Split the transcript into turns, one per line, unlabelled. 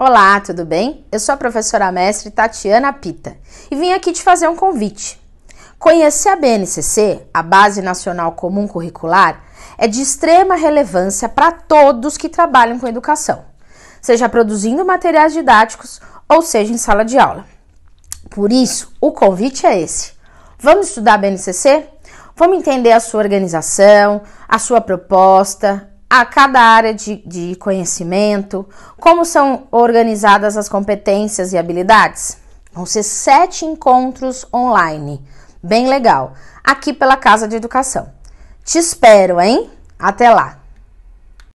Olá, tudo bem? Eu sou a professora mestre Tatiana Pita e vim aqui te fazer um convite. Conhecer a BNCC, a Base Nacional Comum Curricular, é de extrema relevância para todos que trabalham com educação, seja produzindo materiais didáticos ou seja em sala de aula. Por isso, o convite é esse. Vamos estudar a BNCC? Vamos entender a sua organização, a sua proposta, a cada área de, de conhecimento, como são organizadas as competências e habilidades. Vão ser sete encontros online, bem legal, aqui pela Casa de Educação. Te espero, hein? Até lá!